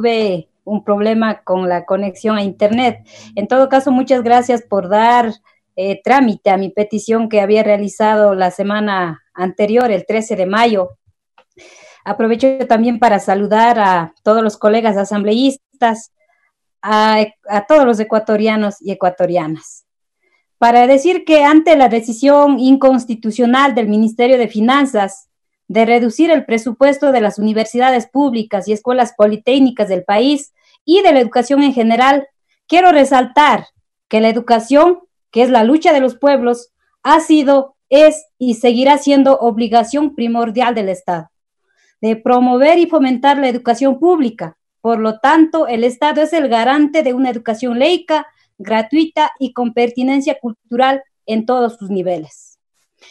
tuve un problema con la conexión a Internet. En todo caso, muchas gracias por dar eh, trámite a mi petición que había realizado la semana anterior, el 13 de mayo. Aprovecho también para saludar a todos los colegas asambleístas, a todos los ecuatorianos y ecuatorianas para decir que ante la decisión inconstitucional del Ministerio de Finanzas de reducir el presupuesto de las universidades públicas y escuelas politécnicas del país y de la educación en general, quiero resaltar que la educación, que es la lucha de los pueblos, ha sido, es y seguirá siendo obligación primordial del Estado, de promover y fomentar la educación pública. Por lo tanto, el Estado es el garante de una educación leica, gratuita y con pertinencia cultural en todos sus niveles.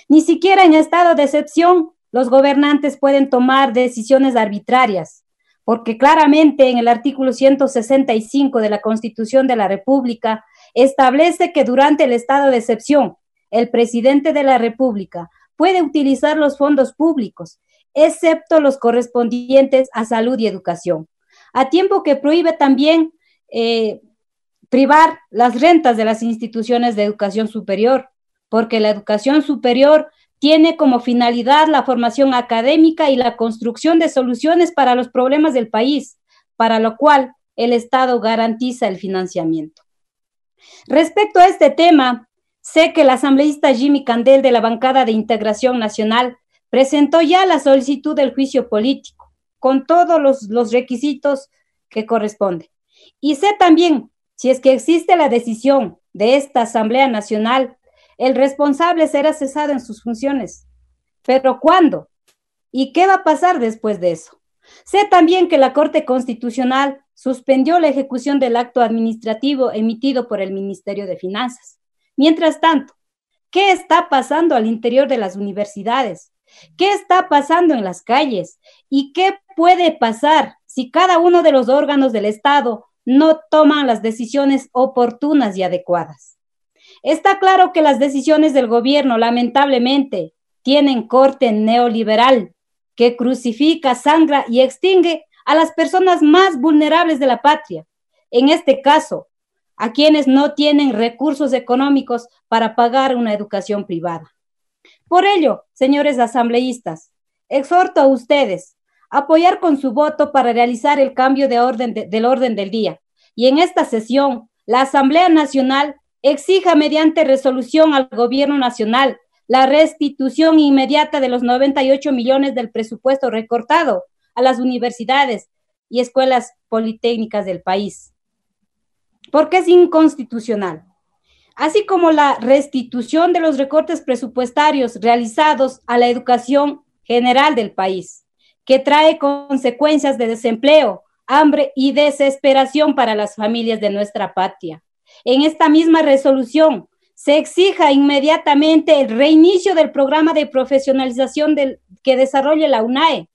Ni siquiera en estado de excepción los gobernantes pueden tomar decisiones arbitrarias, porque claramente en el artículo 165 de la Constitución de la República establece que durante el estado de excepción, el presidente de la República puede utilizar los fondos públicos, excepto los correspondientes a salud y educación, a tiempo que prohíbe también eh, privar las rentas de las instituciones de educación superior, porque la educación superior tiene como finalidad la formación académica y la construcción de soluciones para los problemas del país, para lo cual el Estado garantiza el financiamiento. Respecto a este tema, sé que el asambleísta Jimmy Candel de la bancada de Integración Nacional presentó ya la solicitud del juicio político, con todos los, requisitos que corresponde, Y sé también, si es que existe la decisión de esta Asamblea Nacional, el responsable será cesado en sus funciones. Pero ¿cuándo? ¿Y qué va a pasar después de eso? Sé también que la Corte Constitucional suspendió la ejecución del acto administrativo emitido por el Ministerio de Finanzas. Mientras tanto, ¿qué está pasando al interior de las universidades? ¿Qué está pasando en las calles? ¿Y qué puede pasar si cada uno de los órganos del Estado no toman las decisiones oportunas y adecuadas? Está claro que las decisiones del gobierno, lamentablemente, tienen corte neoliberal, que crucifica, sangra y extingue a las personas más vulnerables de la patria, en este caso, a quienes no tienen recursos económicos para pagar una educación privada. Por ello, señores asambleístas, exhorto a ustedes a apoyar con su voto para realizar el cambio de orden del orden del día. Y en esta sesión, la Asamblea Nacional exija mediante resolución al Gobierno Nacional la restitución inmediata de los 98 millones del presupuesto recortado a las universidades y escuelas politécnicas del país, porque es inconstitucional, así como la restitución de los recortes presupuestarios realizados a la educación general del país, que trae consecuencias de desempleo, hambre y desesperación para las familias de nuestra patria. En esta misma resolución se exija inmediatamente el reinicio del programa de profesionalización que desarrolla la UNAE,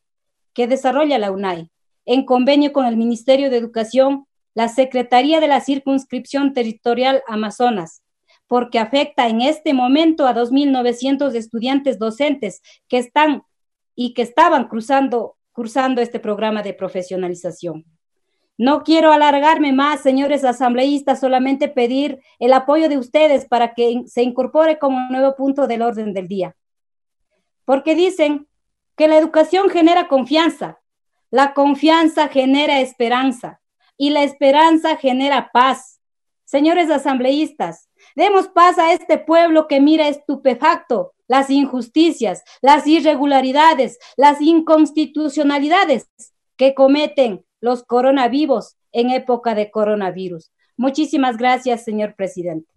que desarrolla la UNAE, en convenio con el Ministerio de Educación, la Secretaría de la Circunscripción Territorial Amazonas, porque afecta en este momento a 2.900 estudiantes docentes que están y que estaban cruzando, cursando este programa de profesionalización. No quiero alargarme más, señores asambleístas, solamente pedir el apoyo de ustedes para que se incorpore como nuevo punto del orden del día. Porque dicen que la educación genera confianza, la confianza genera esperanza y la esperanza genera paz. Señores asambleístas, demos paz a este pueblo que mira estupefacto las injusticias, las irregularidades, las inconstitucionalidades que cometen los coronavivos en época de coronavirus. Muchísimas gracias, señor presidente.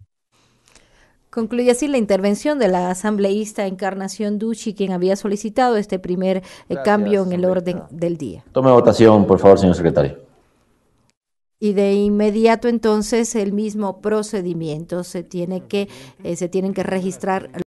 Concluye así la intervención de la asambleísta Encarnación Duchi, quien había solicitado este primer eh, cambio en el orden del día. Tome votación, por favor, señor secretario. Y de inmediato entonces el mismo procedimiento se tiene que eh, se tienen que registrar